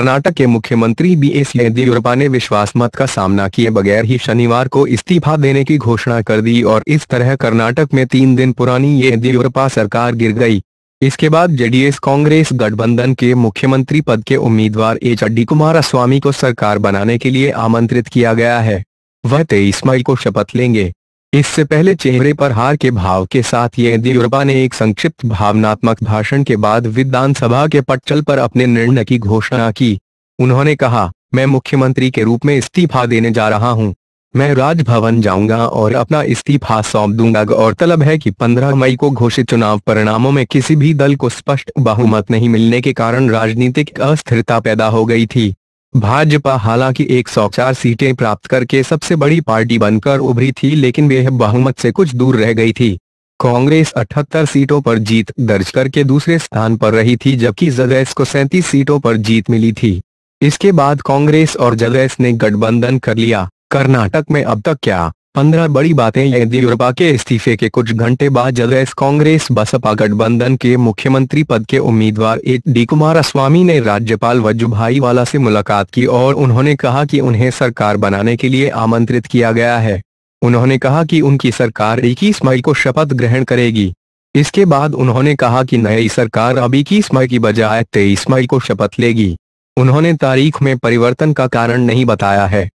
कर्नाटक के मुख्यमंत्री B S Yediyurappa ने विश्वास मत का सामना किए बगैर ही शनिवार को इस्तीफा देने की घोषणा कर दी और इस तरह कर्नाटक में तीन दिन पुरानी येदियुरप्पा सरकार गिर गई इसके बाद जेडीएस कांग्रेस गठबंधन के मुख्यमंत्री पद के उम्मीदवार एच डी कुमारस्वामी को सरकार बनाने के लिए आमंत्रित किया गया है वह तेईस मई को शपथ लेंगे इससे पहले चेहरे पर हार के भाव के साथ येदियुरप्पा ने एक संक्षिप्त भावनात्मक भाषण के बाद विधानसभा के पटचल पर अपने निर्णय की घोषणा की उन्होंने कहा मैं मुख्यमंत्री के रूप में इस्तीफा देने जा रहा हूं। मैं राजभवन जाऊंगा और अपना इस्तीफा सौंप दूंगा गौरतलब है कि 15 मई को घोषित चुनाव परिणामों में किसी भी दल को स्पष्ट बहुमत नहीं मिलने के कारण राजनीतिक अस्थिरता पैदा हो गई थी भाजपा हालांकि 104 सीटें प्राप्त करके सबसे बड़ी पार्टी बनकर उभरी थी लेकिन वह बहुमत से कुछ दूर रह गई थी कांग्रेस 78 सीटों पर जीत दर्ज करके दूसरे स्थान पर रही थी जबकि जदयस को 37 सीटों पर जीत मिली थी इसके बाद कांग्रेस और जदयस ने गठबंधन कर लिया कर्नाटक में अब तक क्या पंद्रह बड़ी बातें येदियुरप्पा के इस्तीफे के कुछ घंटे बाद जदयस कांग्रेस बसपा गठबंधन के मुख्यमंत्री पद के उम्मीदवार ए डी कुमारस्वामी ने राज्यपाल वजुभाई वाला से मुलाकात की और उन्होंने कहा कि उन्हें सरकार बनाने के लिए आमंत्रित किया गया है उन्होंने कहा कि उनकी सरकार इक्कीस मई को शपथ ग्रहण करेगी इसके बाद उन्होंने कहा कि नई सरकार अब इक्कीस मई की बजाय तेईस मई को शपथ लेगी उन्होंने तारीख में परिवर्तन का कारण नहीं बताया है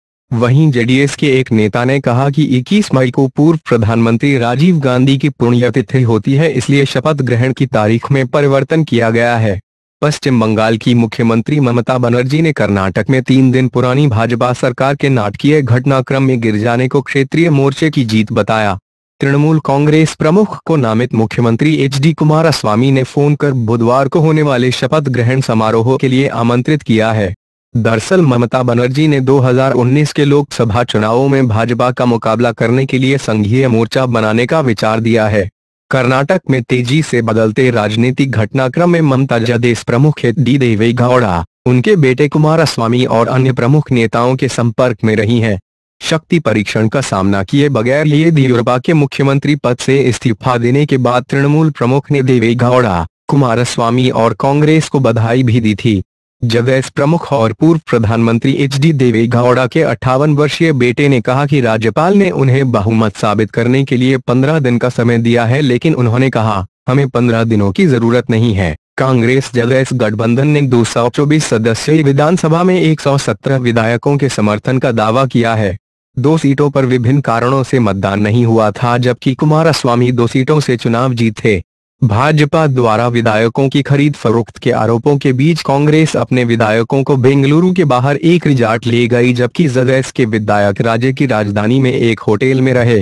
वहीं जेडीएस के एक नेता ने कहा कि 21 मई को पूर्व प्रधानमंत्री राजीव गांधी की पुण्यतिथि होती है इसलिए शपथ ग्रहण की तारीख में परिवर्तन किया गया है पश्चिम बंगाल की मुख्यमंत्री ममता बनर्जी ने कर्नाटक में तीन दिन पुरानी भाजपा सरकार के नाटकीय घटनाक्रम में गिर जाने को क्षेत्रीय मोर्चे की जीत बताया तृणमूल कांग्रेस प्रमुख को नामित मुख्यमंत्री एच डी स्वामी ने फोन कर बुधवार को होने वाले शपथ ग्रहण समारोह के लिए आमंत्रित किया है दरअसल ममता बनर्जी ने 2019 के लोकसभा चुनावों में भाजपा का मुकाबला करने के लिए संघीय मोर्चा बनाने का विचार दिया है कर्नाटक में तेजी से बदलते राजनीतिक घटनाक्रम में ममता जदेश प्रमुख डी देवे गौड़ा उनके बेटे कुमारस्वामी और अन्य प्रमुख नेताओं के संपर्क में रही हैं शक्ति परीक्षण का सामना किए बगैर येदियुरप्पा के मुख्यमंत्री पद से इस्तीफा देने के बाद तृणमूल प्रमुख ने देवे गौड़ा कुमारस्वामी और कांग्रेस को बधाई भी दी थी जगैस प्रमुख और पूर्व प्रधानमंत्री एच डी देवेगौड़ा के अट्ठावन वर्षीय बेटे ने कहा कि राज्यपाल ने उन्हें बहुमत साबित करने के लिए पंद्रह दिन का समय दिया है लेकिन उन्होंने कहा हमें पंद्रह दिनों की जरूरत नहीं है कांग्रेस जगैस गठबंधन ने 224 सदस्यीय विधानसभा में 117 विधायकों के समर्थन का दावा किया है दो सीटों पर विभिन्न कारणों से मतदान नहीं हुआ था जबकि स्वामी दो सीटों से चुनाव जीते भाजपा द्वारा विधायकों की खरीद फरोख्त के आरोपों के बीच कांग्रेस अपने विधायकों को बेंगलुरु के बाहर एक रिजॉर्ट ले गई जबकि जदैस के विधायक राज्य की राजधानी में एक होटल में रहे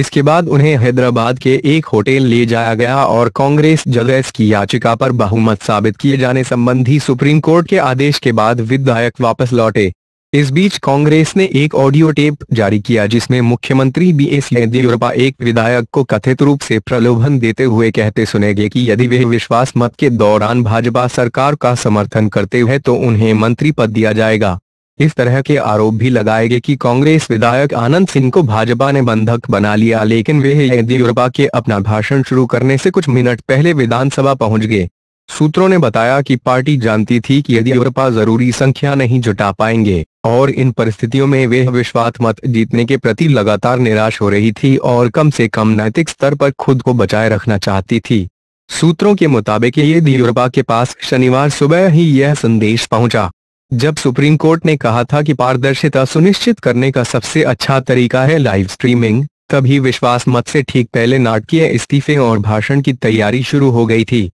इसके बाद उन्हें हैदराबाद के एक होटल ले जाया गया और कांग्रेस जदैस की याचिका पर बहुमत साबित किए जाने संबंधी सुप्रीम कोर्ट के आदेश के बाद विधायक वापस लौटे इस बीच कांग्रेस ने एक ऑडियो टेप जारी किया जिसमें मुख्यमंत्री बी एस येदियुरप्पा एक विधायक को कथित रूप से प्रलोभन देते हुए कहते सुने गए की यदि वे विश्वास मत के दौरान भाजपा सरकार का समर्थन करते हैं तो उन्हें मंत्री पद दिया जाएगा इस तरह के आरोप भी लगाए गए कि कांग्रेस विधायक आनंद सिंह को भाजपा ने बंधक बना लिया लेकिन वे येदियुरप्पा के अपना भाषण शुरू करने से कुछ मिनट पहले विधानसभा पहुंच गए सूत्रों ने बताया कि पार्टी जानती थी कि येदियुरप्पा जरूरी संख्या नहीं जुटा पाएंगे और इन परिस्थितियों में वे विश्वास मत जीतने के प्रति लगातार निराश हो रही थी और कम से कम नैतिक स्तर पर खुद को बचाए रखना चाहती थी सूत्रों के मुताबिक ये के पास शनिवार सुबह ही यह संदेश पहुंचा जब सुप्रीम कोर्ट ने कहा था कि पारदर्शिता सुनिश्चित करने का सबसे अच्छा तरीका है लाइव स्ट्रीमिंग तभी विश्वास मत से ठीक पहले नाटकीय इस्तीफे और भाषण की तैयारी शुरू हो गई थी